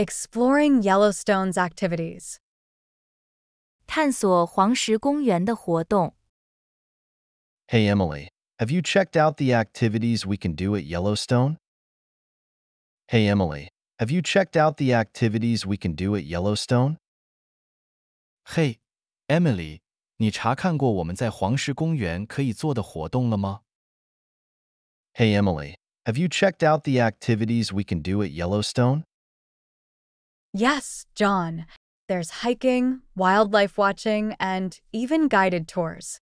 Exploring Yellowstone's activities. Hey Emily, have you checked out the activities we can do at Yellowstone? Hey Emily, have you checked out the activities we can do at Yellowstone? Hey, Emily, Emily, have you checked out the activities we can do at Yellowstone? Yes, John. There's hiking, wildlife watching, and even guided tours.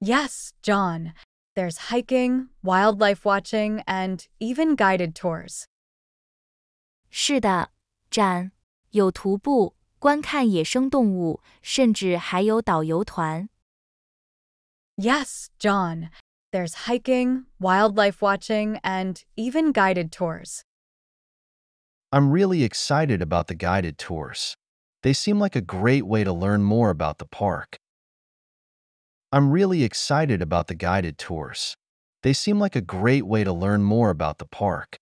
Yes, John. There's hiking, wildlife watching, and even guided tours. 是的，展有徒步、观看野生动物，甚至还有导游团。Yes, John. There's hiking, wildlife watching, and even guided tours. I'm really excited about the guided tours. They seem like a great way to learn more about the park. I'm really excited about the guided tours. They seem like a great way to learn more about the park.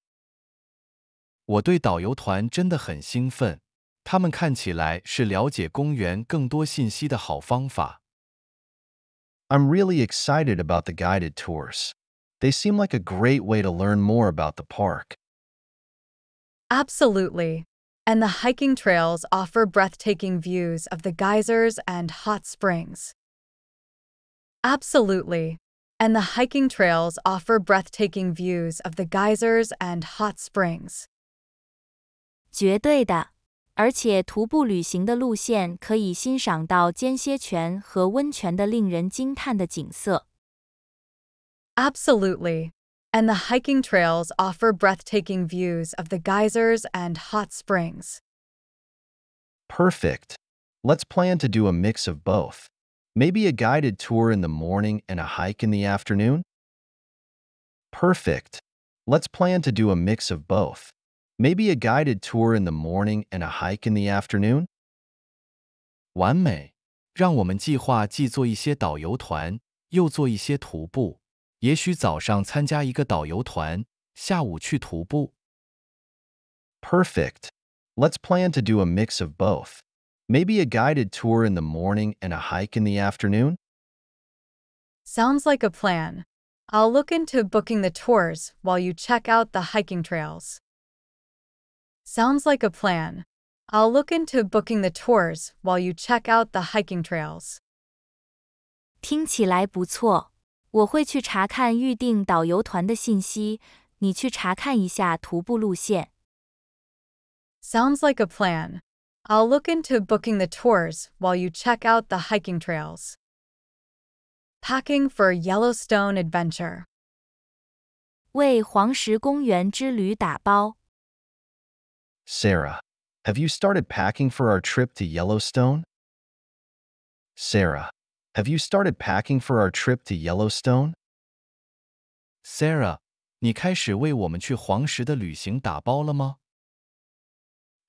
我对导游团真的很兴奋，他们看起来是了解公园更多信息的好方法。I'm really excited about the guided tours. They seem like a great way to learn more about the park. Absolutely. And the hiking trails offer breathtaking views of the geysers and hot springs. Absolutely. And the hiking trails offer breathtaking views of the geysers and hot springs. 绝对的，而且徒步旅行的路线可以欣赏到间歇泉和温泉的令人惊叹的景色。Absolutely and the hiking trails offer breathtaking views of the geysers and hot springs. Perfect. Let's plan to do a mix of both. Maybe a guided tour in the morning and a hike in the afternoon? Perfect. Let's plan to do a mix of both. Maybe a guided tour in the morning and a hike in the afternoon? 完美。让我们计划既做一些导游团，又做一些徒步。也许早上参加一个导游团，下午去徒步。Perfect. Let's plan to do a mix of both. Maybe a guided tour in the morning and a hike in the afternoon? Sounds like a plan. I'll look into booking the tours while you check out the hiking trails. Sounds like a plan. I'll look into booking the tours while you check out the hiking trails. 听起来不错。我会去查看预定导游团的信息，你去查看一下徒步路线。Sounds like a plan. I'll look into booking the tours while you check out the hiking trails. Packing for Yellowstone adventure. Sarah, have you started packing for our trip to Yellowstone? Sarah, have you started packing for our trip to Yellowstone? Sarah, 你开始为我们去黄石的旅行打包了吗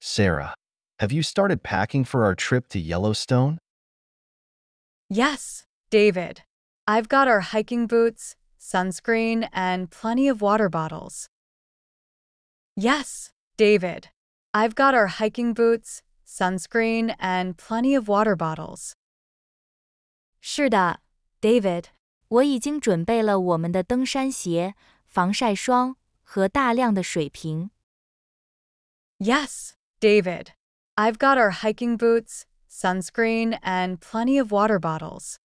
？Sarah, have you started packing for our trip to Yellowstone? Yes, David. I've got our hiking boots, sunscreen, and plenty of water bottles. Yes, David. I've got our hiking boots, sunscreen, and plenty of water bottles. 是的，David，我已经准备了我们的登山鞋、防晒霜和大量的水瓶。Yes, David. I've got our hiking boots, sunscreen, and plenty of water bottles.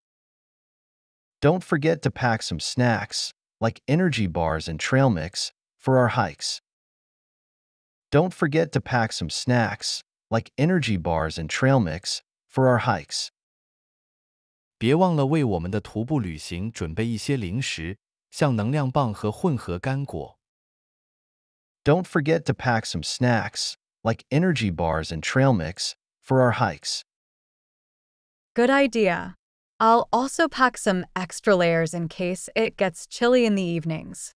Don't forget to pack some snacks, like energy bars and trail mix, for our hikes. Don't forget to pack some snacks, like energy bars and trail mix, for our hikes. 别忘了为我们的徒步旅行准备一些零食，像能量棒和混合干果。Don't forget to pack some snacks, like energy bars and trail mix, for our hikes. Good idea. I'll also pack some extra layers in case it gets chilly in the evenings.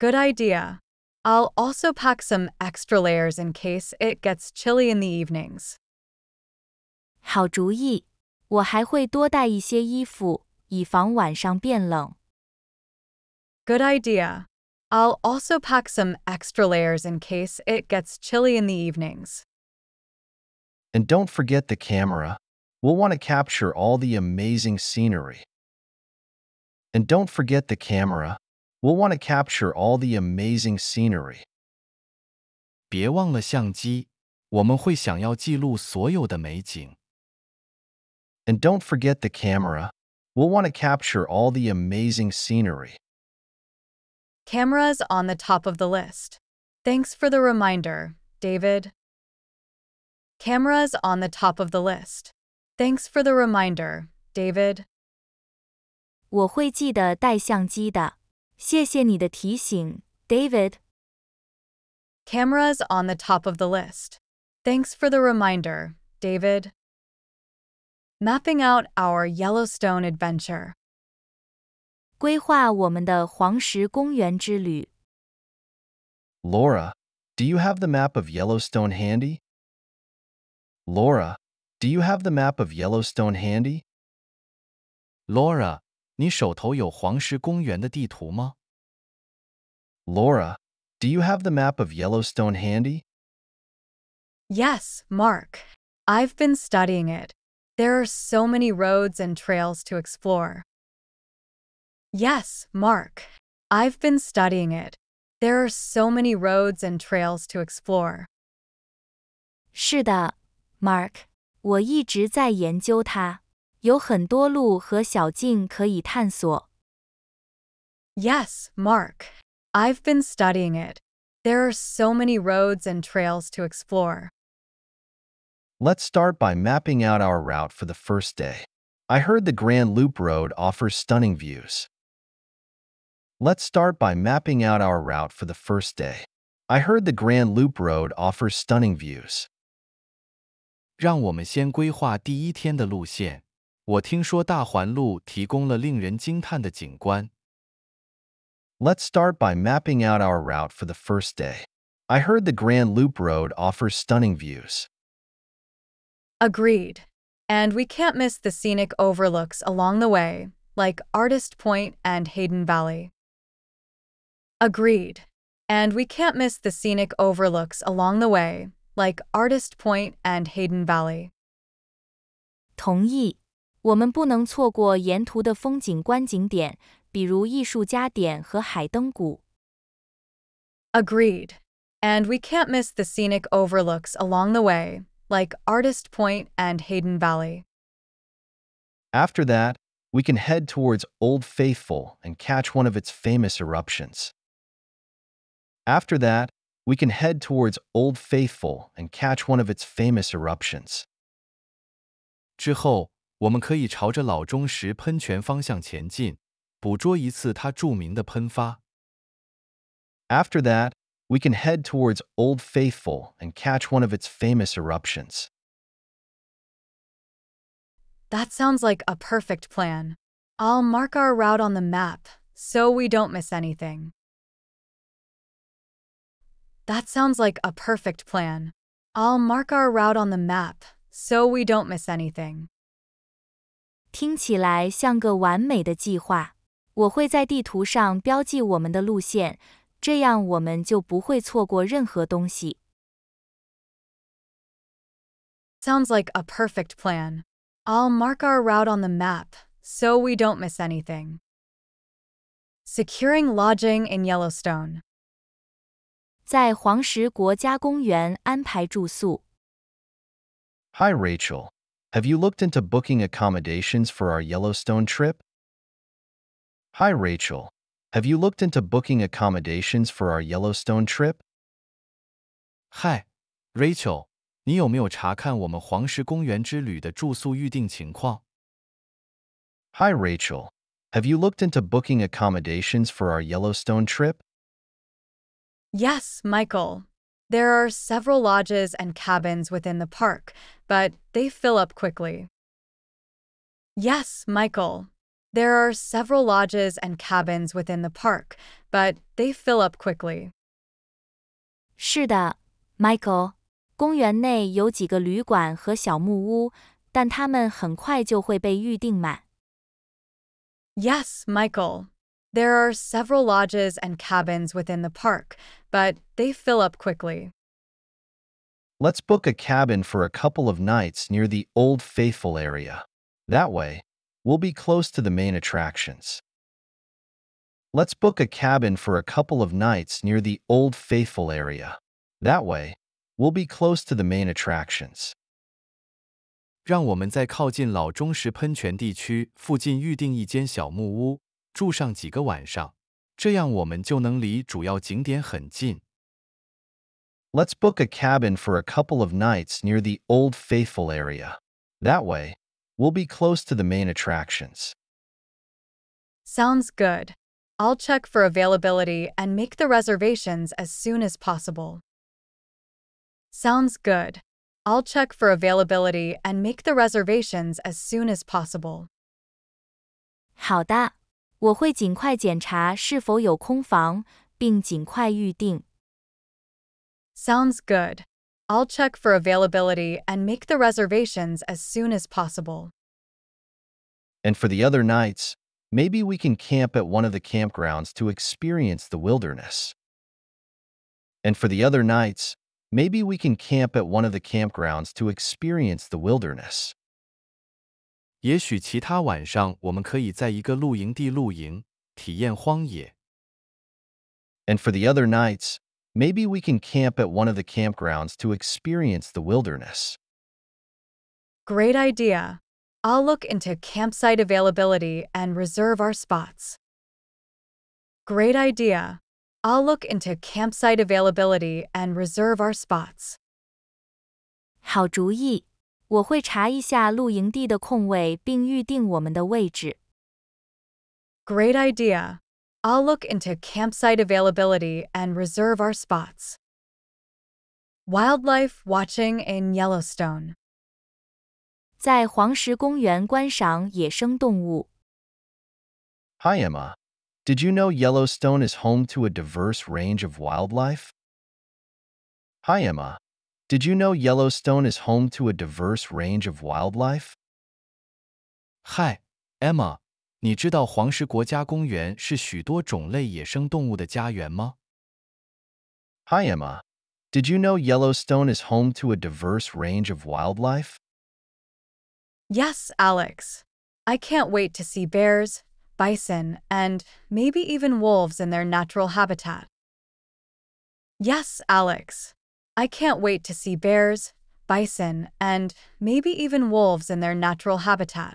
Good idea. I'll also pack some extra layers in case it gets chilly in the evenings. 好主意。我还会多带一些衣服，以防晚上变冷。Good idea. I'll also pack some extra layers in case it gets chilly in the evenings. And don't forget the camera. We'll want to capture all the amazing scenery. And don't forget the camera. We'll want to capture all the amazing scenery. 别忘了相机，我们会想要记录所有的美景。and don't forget the camera. We'll want to capture all the amazing scenery. Cameras on the top of the list. Thanks for the reminder, David. Cameras on the top of the list. Thanks for the reminder, David. 我会记得带相机的。谢谢你的提醒，David. Cameras on the top of the list. Thanks for the reminder, David mapping out our Yellowstone adventure. 规划我们的黄石公园之旅。Laura, do you have the map of Yellowstone handy? Laura, do you have the map of Yellowstone handy? Laura, 你手头有黄石公园的地图吗？Laura, do you have the map of Yellowstone handy? Yes, Mark. I've been studying it. There are so many roads and trails to explore. Yes, Mark. I've been studying it. There are so many roads and trails to explore. 是的，Mark，我一直在研究它，有很多路和小径可以探索。Yes, Mark. I've been studying it. There are so many roads and trails to explore. Let's start by mapping out our route for the first day. I heard the Grand Loop Road offers stunning views. Let's start by mapping out our route for the first day. I heard the Grand Loop Road offers stunning views. 让我们先规划第一天的路线。我听说大环路提供了令人惊叹的景观。Let's start by mapping out our route for the first day. I heard the Grand Loop Road offers stunning views. Agreed. And we can't miss the scenic overlooks along the way, like Artist Point and Hayden Valley. Agreed. And we can't miss the scenic overlooks along the way, like Artist Point and Hayden Valley. 同意，我们不能错过沿途的风景观景点，比如艺术家点和海灯谷。Agreed. And we can't miss the scenic overlooks along the way, like Artist Point and Hayden Valley. After that, we can head towards Old Faithful and catch one of its famous eruptions. After that, we can head towards Old Faithful and catch one of its famous eruptions. 之后，我们可以朝着老钟石喷泉方向前进，捕捉一次它著名的喷发。After that, we can head towards Old Faithful and catch one of its famous eruptions. That sounds like a perfect plan. I'll mark our route on the map so we don't miss anything. That sounds like a perfect plan. I'll mark our route on the map so we don't miss anything. 听起来像个完美的计划。我会在地图上标记我们的路线，这样我们就不会错过任何东西。Sounds like a perfect plan. I'll mark our route on the map so we don't miss anything. Securing lodging in Yellowstone. 在黄石国家公园安排住宿。Hi Rachel, have you looked into booking accommodations for our Yellowstone trip? Hi Rachel, have you looked into booking accommodations for our Yellowstone trip? Hi, Rachel. Hi, Rachel. Have you looked into booking accommodations for our Yellowstone trip? Yes, Michael. There are several lodges and cabins within the park, but they fill up quickly. Yes, Michael. There are several lodges and cabins within the park, but they fill up quickly. 是的，Michael。公园内有几个旅馆和小木屋，但它们很快就会被预定满。Yes, Michael. There are several lodges and cabins within the park, but they fill up quickly. Let's book a cabin for a couple of nights near the Old Faithful area. That way, we'll be close to the main attractions. Let's book a cabin for a couple of nights near the Old Faithful area. That way, we'll be close to the main attractions. 让我们在靠近老忠实喷泉地区附近预订一间小木屋，住上几个晚上，这样我们就能离主要景点很近。us book a cabin for a couple of nights near the Old Faithful area. That way, We'll be close to the main attractions. Sounds good. I'll check for availability and make the reservations as soon as possible. Sounds good. I'll check for availability and make the reservations as soon as possible. 好的，我会尽快检查是否有空房，并尽快预定。Sounds good. I'll check for availability and make the reservations as soon as possible. And for the other nights, maybe we can camp at one of the campgrounds to experience the wilderness. And for the other nights, maybe we can camp at one of the campgrounds to experience the wilderness. 也许其他晚上我们可以在一个露营地露营，体验荒野。And for the other nights, Maybe we can camp at one of the campgrounds to experience the wilderness. Great idea. I'll look into campsite availability and reserve our spots. Great idea. I'll look into campsite availability and reserve our spots. 好主意，我会查一下露营地的空位并预定我们的位置。Great idea. I'll look into campsite availability and reserve our spots. Wildlife watching in Yellowstone. 在黄石公园观赏野生动物。Hi, Emma. Did you know Yellowstone is home to a diverse range of wildlife? Hi, Emma. Did you know Yellowstone is home to a diverse range of wildlife? Hi, Emma. 你知道黄石国家公园是许多种类野生动物的家园吗？Hi Emma, did you know Yellowstone is home to a diverse range of wildlife? Yes, Alex. I can't wait to see bears, bison, and maybe even wolves in their natural habitat. Yes, Alex. I can't wait to see bears, bison, and maybe even wolves in their natural habitat.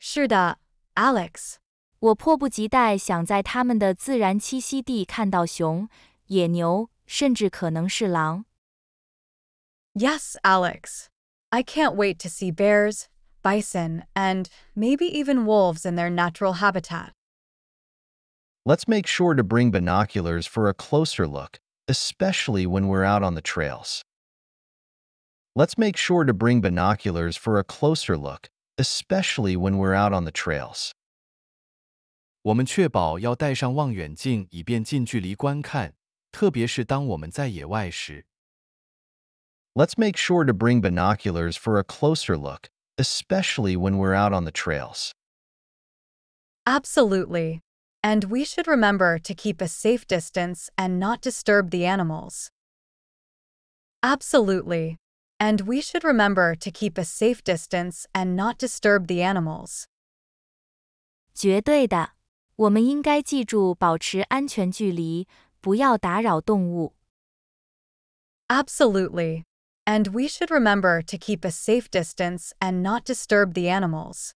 Yes, Alex. I can't wait to see bears, bison, and maybe even wolves in their natural habitat. Let's make sure to bring binoculars for a closer look, especially when we're out on the trails. Let's make sure to bring binoculars for a closer look, especially when we're out on the trails. let us make sure to bring binoculars for a closer look, especially when we're out on the trails. Absolutely. And we should remember to keep a safe distance and not disturb the animals. Absolutely. And we should remember to keep a safe distance and not disturb the animals. Absolutely. And we should remember to keep a safe distance and not disturb the animals.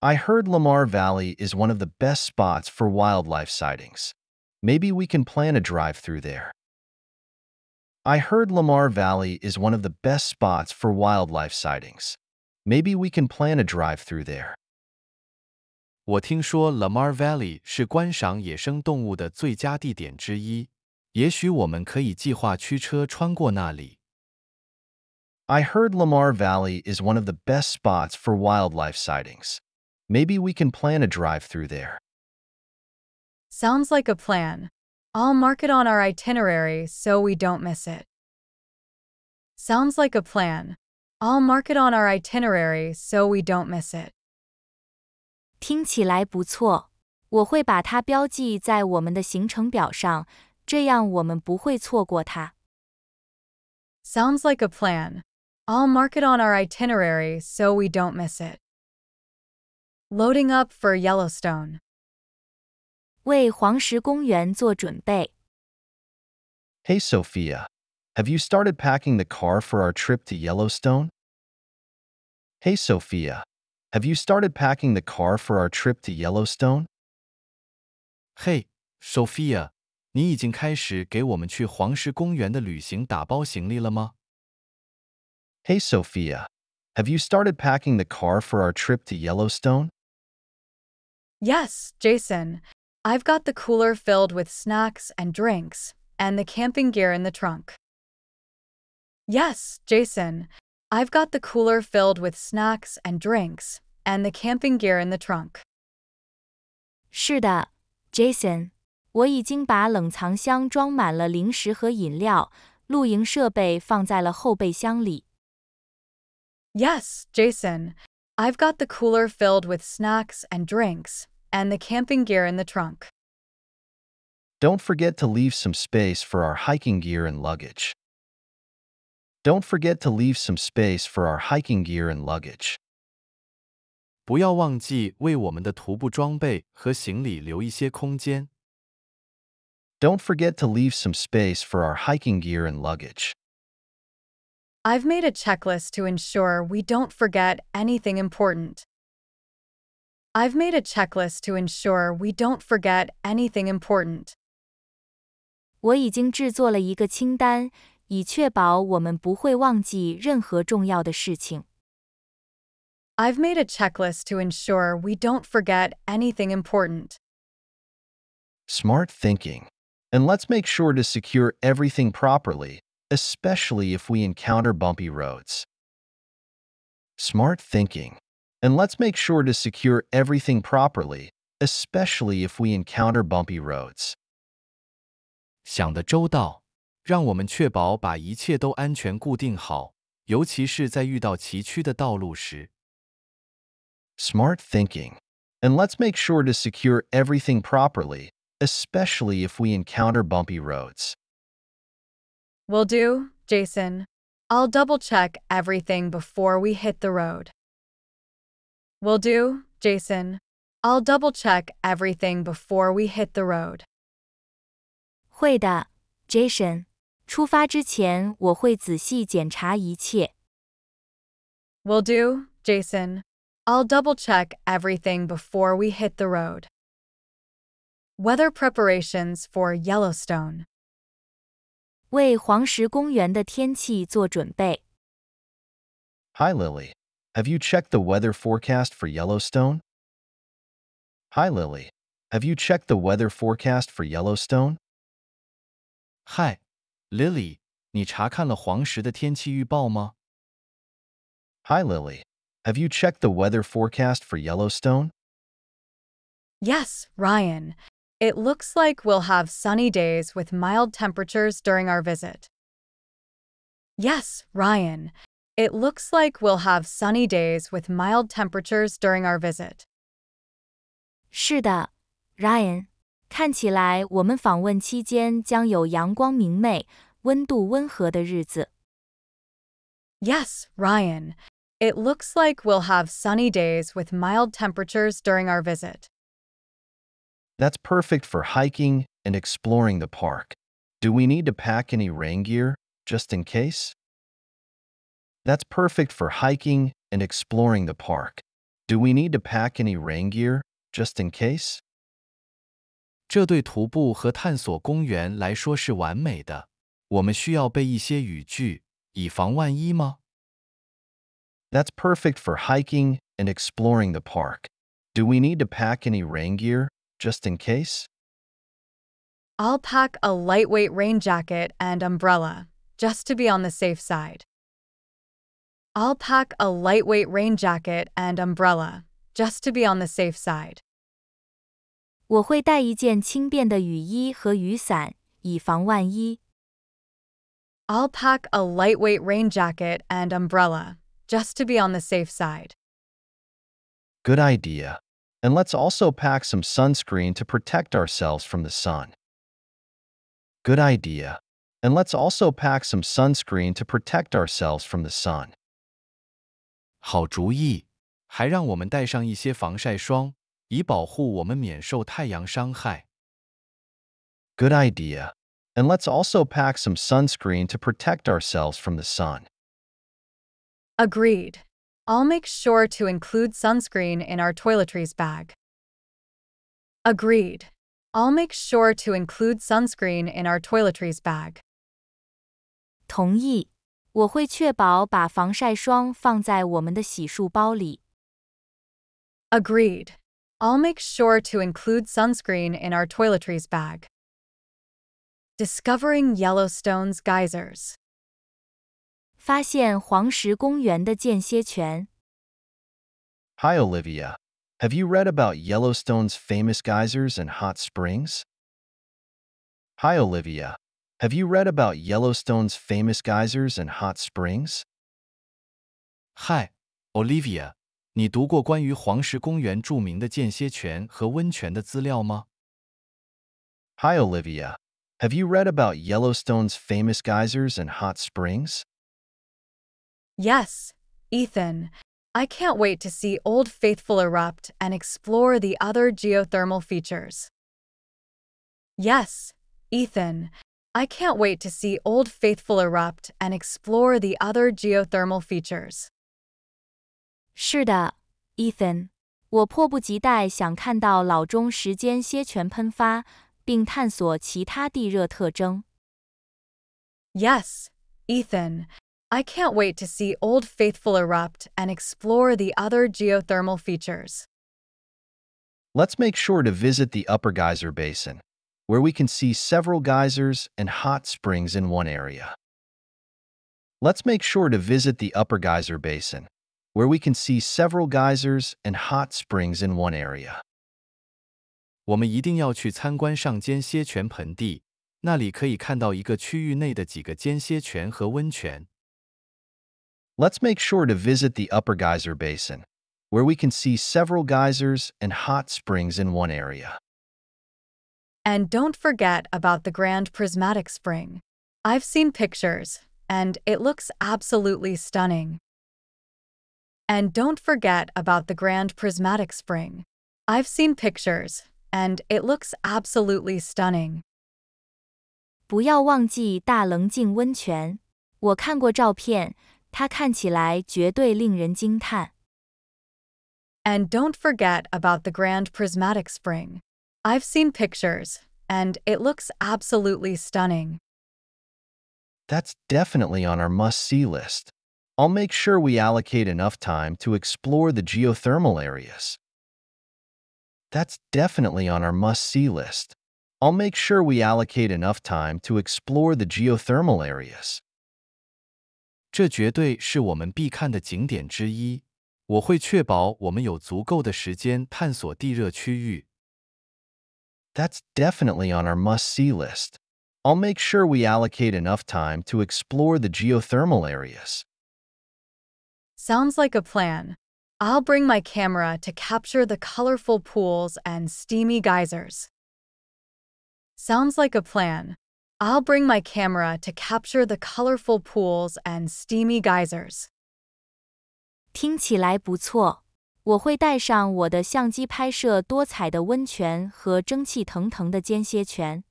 I heard Lamar Valley is one of the best spots for wildlife sightings. Maybe we can plan a drive through there. I heard Lamar Valley is one of the best spots for wildlife sightings. Maybe we can plan a drive through there. 我听说 Lamar Valley 是观赏野生动物的最佳地点之一，也许我们可以计划驱车穿过那里。I heard Lamar Valley is one of the best spots for wildlife sightings. Maybe we can plan a drive through there. Sounds like a plan. I'll mark it on our itinerary so we don't miss it. Sounds like a plan. I'll mark it on our itinerary so we don't miss it. 听起来不错，我会把它标记在我们的行程表上，这样我们不会错过它。Sounds like a plan. I'll mark it on our itinerary so we don't miss it. Loading up for Yellowstone. 为黄石公园做准备。Hey Sophia, have you started packing the car for our trip to Yellowstone? Hey Sophia, have you started packing the car for our trip to Yellowstone? Hey Sophia, 你已经开始给我们去黄石公园的旅行打包行李了吗？Hey Sophia, have you started packing the car for our trip to Yellowstone? Yes, Jason. I've got the cooler filled with snacks and drinks, and the camping gear in the trunk. Yes, Jason, I've got the cooler filled with snacks and drinks, and the camping gear in the trunk. 是的，Jason，我已经把冷藏箱装满了零食和饮料，露营设备放在了后备箱里。Yes, Jason, I've got the cooler filled with snacks and drinks, and the camping gear in the trunk. Don't forget to leave some space for our hiking gear and luggage. Don't forget to leave some space for our hiking gear and luggage. 不要忘记为我们的徒步装备和行李留一些空间。Don't forget to leave some space for our hiking gear and luggage. I've made a checklist to ensure we don't forget anything important. I've made a checklist to ensure we don't forget anything important. 我已经制作了一个清单，以确保我们不会忘记任何重要的事情。I've made a checklist to ensure we don't forget anything important. Smart thinking. And let's make sure to secure everything properly, especially if we encounter bumpy roads. Smart thinking. And let's make sure to secure everything properly, especially if we encounter bumpy roads. Smart thinking. And let's make sure to secure everything properly, especially if we encounter bumpy roads. Will do, Jason. I'll double check everything before we hit the road. Will do, Jason. I'll double check everything before we hit the road. 会的，Jason。出发之前我会仔细检查一切。Will do, Jason. I'll double check everything before we hit the road. Weather preparations for Yellowstone. 为黄石公园的天气做准备。Hi, Lily. Have you checked the weather forecast for Yellowstone? Hi, Lily. Have you checked the weather forecast for Yellowstone? Hi, Lily. Hi Lily. Have you checked the weather forecast for Yellowstone? Yes, Ryan. It looks like we'll have sunny days with mild temperatures during our visit. Yes, Ryan. It looks like we'll have sunny days with mild temperatures during our visit. 是的，Ryan，看起来我们访问期间将有阳光明媚、温度温和的日子。Yes, Ryan. It looks like we'll have sunny days with mild temperatures during our visit. That's perfect for hiking and exploring the park. Do we need to pack any rain gear, just in case? That's perfect for hiking and exploring the park. Do we need to pack any rain gear just in case? 这对徒步和探索公园来说是完美的。我们需要备一些雨具，以防万一吗？That's perfect for hiking and exploring the park. Do we need to pack any rain gear just in case? I'll pack a lightweight rain jacket and umbrella just to be on the safe side. I'll pack a lightweight rain jacket and umbrella, just to be on the safe side. 我会带一件轻便的雨衣和雨伞，以防万一。I'll pack a lightweight rain jacket and umbrella, just to be on the safe side. Good idea. And let's also pack some sunscreen to protect ourselves from the sun. Good idea. And let's also pack some sunscreen to protect ourselves from the sun. 好主意，还让我们带上一些防晒霜，以保护我们免受太阳伤害。Good idea. And let's also pack some sunscreen to protect ourselves from the sun. Agreed. I'll make sure to include sunscreen in our toiletries bag. Agreed. I'll make sure to include sunscreen in our toiletries bag. 同意。我会确保把防晒霜放在我们的洗漱包里。Agreed. I'll make sure to include sunscreen in our toiletries bag. Discovering Yellowstone's geysers. 发现黄石公园的间歇泉。Hi, Olivia. Have you read about Yellowstone's famous geysers and hot springs? Hi, Olivia. Have you read about Yellowstone's famous geysers and hot springs? Hi, Olivia，你读过关于黄石公园著名的间歇泉和温泉的资料吗？Hi, Olivia. Have you read about Yellowstone's famous geysers and hot springs? Yes, Ethan. I can't wait to see Old Faithful erupt and explore the other geothermal features. Yes, Ethan. I can't wait to see Old Faithful erupt and explore the other geothermal features. Yes, Ethan. I can't wait to see Old Faithful erupt and explore the other geothermal features. Let's make sure to visit the Upper Geyser Basin where we can see several geysers and hot springs in one area. Let's make sure to visit the Upper Geyser Basin, where we can see several geysers and hot springs in one area. 我们一定要去参观上间歇泉盆地，那里可以看到一个区域内的几个间歇泉和温泉。Let's make sure to visit the Upper Geyser Basin, where we can see several geysers and hot springs in one area. And don't forget about the Grand Prismatic Spring. I've seen pictures, and it looks absolutely stunning. And don't forget about the Grand Prismatic Spring. I've seen pictures, and it looks absolutely stunning. 不要忘记大棱镜温泉，我看过照片，它看起来绝对令人惊叹。And don't forget about the Grand Prismatic Spring. I've seen pictures, and it looks absolutely stunning. That's definitely on our must-see list. I'll make sure we allocate enough time to explore the geothermal areas. That's definitely on our must-see list. I'll make sure we allocate enough time to explore the geothermal areas. 这绝对是我们必看的景点之一。我会确保我们有足够的时间探索地热区域。that's definitely on our must-see list. I'll make sure we allocate enough time to explore the geothermal areas. Sounds like a plan. I'll bring my camera to capture the colorful pools and steamy geysers. Sounds like a plan. I'll bring my camera to capture the colorful pools and steamy geysers. 听起来不错。我会带上我的相机拍摄多彩的温泉和蒸汽腾腾的间歇泉。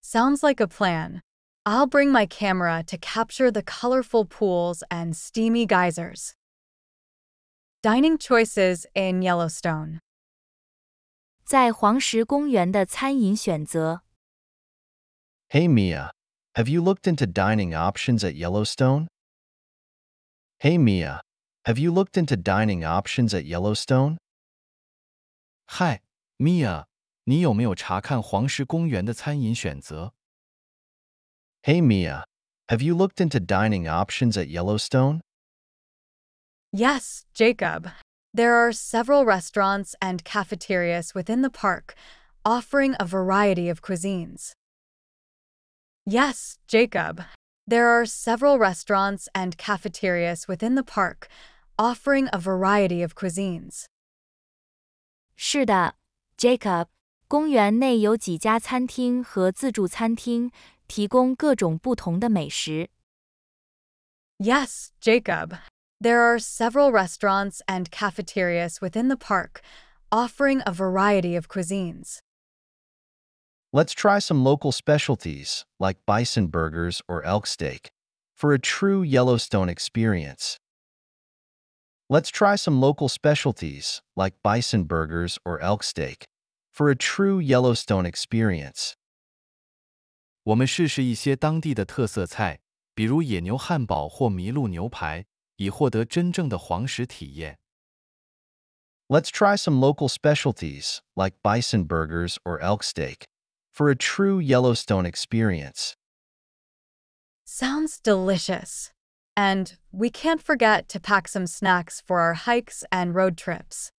Sounds like a plan. I'll bring my camera to capture the colorful pools and steamy geysers. Dining choices in Yellowstone. 在黄石公园的餐饮选择。Hey Mia, have you looked into dining options at Yellowstone? Hey Mia, have you looked into dining options at Yellowstone? Hi, Mia, have you looked into dining options at Yellowstone? Yes, Jacob. There are several restaurants and cafeterias within the park offering a variety of cuisines. Yes, Jacob. There are several restaurants and cafeterias within the park offering a variety of cuisines. 是的，Jacob，公园内有几家餐厅和自助餐厅，提供各种不同的美食。Yes, Jacob. There are several restaurants and cafeterias within the park, offering a variety of cuisines. Let's try some local specialties, like bison burgers or elk steak, for a true Yellowstone experience. Let's try some local specialties like bison burgers or elk steak for a true Yellowstone experience. 我们试试一些当地的特色菜，比如野牛汉堡或麋鹿牛排，以获得真正的黄石体验。Let's try some local specialties like bison burgers or elk steak for a true Yellowstone experience. Sounds delicious. And we can't forget to pack some snacks for our hikes and road trips.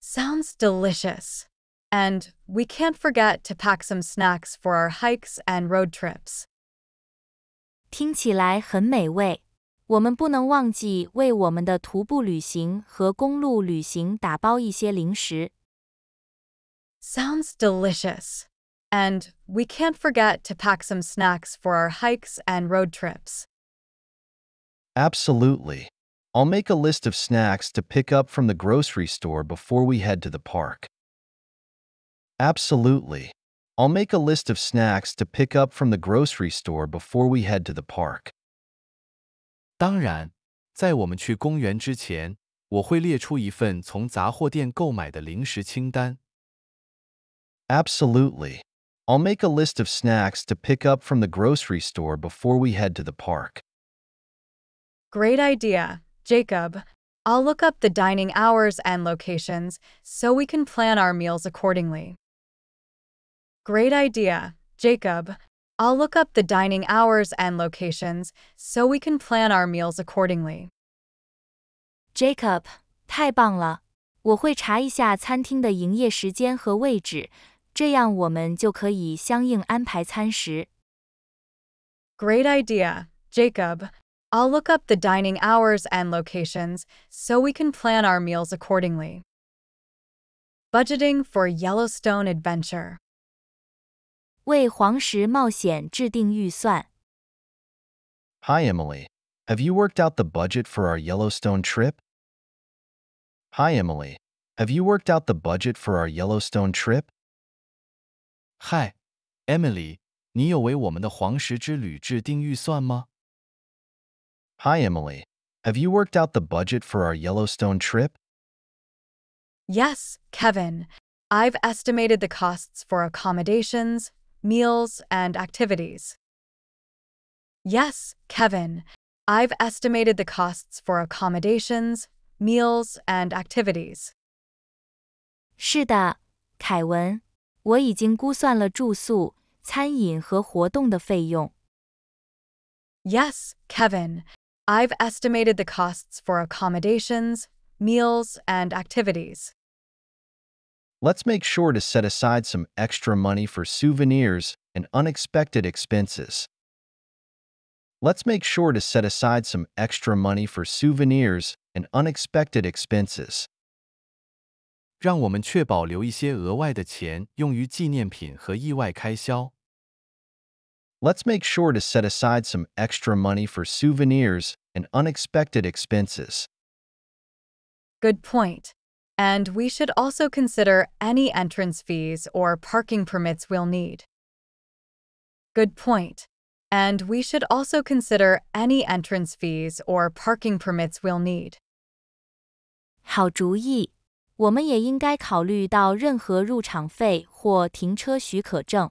Sounds delicious. And we can't forget to pack some snacks for our hikes and road trips. Sounds delicious. And we can't forget to pack some snacks for our hikes and road trips. Absolutely. I'll make a list of snacks to pick up from the grocery store before we head to the park. Absolutely. I'll make a list of snacks to pick up from the grocery store before we head to the park. 当然，在我们去公园之前，我会列出一份从杂货店购买的零食清单。Absolutely. I'll make a list of snacks to pick up from the grocery store before we head to the park. Great idea, Jacob. I'll look up the dining hours and locations so we can plan our meals accordingly. Great idea, Jacob. I'll look up the dining hours and locations so we can plan our meals accordingly. Jacob，太棒了！我会查一下餐厅的营业时间和位置，这样我们就可以相应安排餐食。Great idea, Jacob. I'll look up the dining hours and locations so we can plan our meals accordingly. Budgeting for Yellowstone Adventure Hi Emily. Have you worked out the budget for our Yellowstone trip? Hi, Emily. Have you worked out the budget for our Yellowstone trip? Hi, Emily. 你有为我们的黄石之旅制定预算吗 Hi, Emily. Have you worked out the budget for our Yellowstone trip? Yes, Kevin. I've estimated the costs for accommodations, meals, and activities. Yes, Kevin. I've estimated the costs for accommodations, meals, and activities. 是的，凯文，我已经估算了住宿、餐饮和活动的费用。Yes, Kevin. I've estimated the costs for accommodations, meals, and activities. Let's make sure to set aside some extra money for souvenirs and unexpected expenses. Let's make sure to set aside some extra money for souvenirs and unexpected expenses. 让我们确保留一些额外的钱用于纪念品和意外开销。Let's make sure to set aside some extra money for souvenirs and unexpected expenses. Good point. And we should also consider any entrance fees or parking permits we'll need. Good point. And we should also consider any entrance fees or parking permits we'll need. 好主意，我们也应该考虑到任何入场费或停车许可证。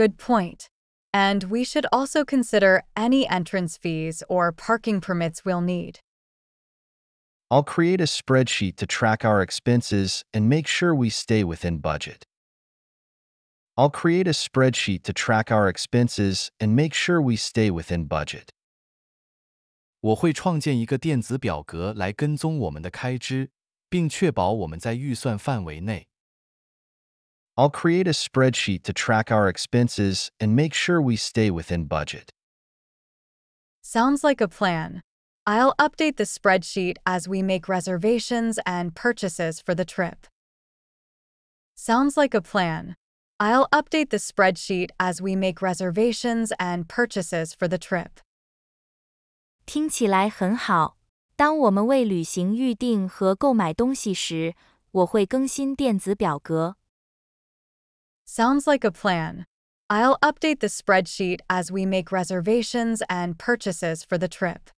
Good point. And we should also consider any entrance fees or parking permits we'll need. I'll create a spreadsheet to track our expenses and make sure we stay within budget. I'll create a spreadsheet to track our expenses and make sure we stay within budget. 我会创建一个电子表格来跟踪我们的开支，并确保我们在预算范围内。I'll create a spreadsheet to track our expenses and make sure we stay within budget. Sounds like a plan. I'll update the spreadsheet as we make reservations and purchases for the trip. Sounds like a plan. I'll update the spreadsheet as we make reservations and purchases for the trip. 听起来很好。当我们为旅行预订和购买东西时，我会更新电子表格，Sounds like a plan. I'll update the spreadsheet as we make reservations and purchases for the trip.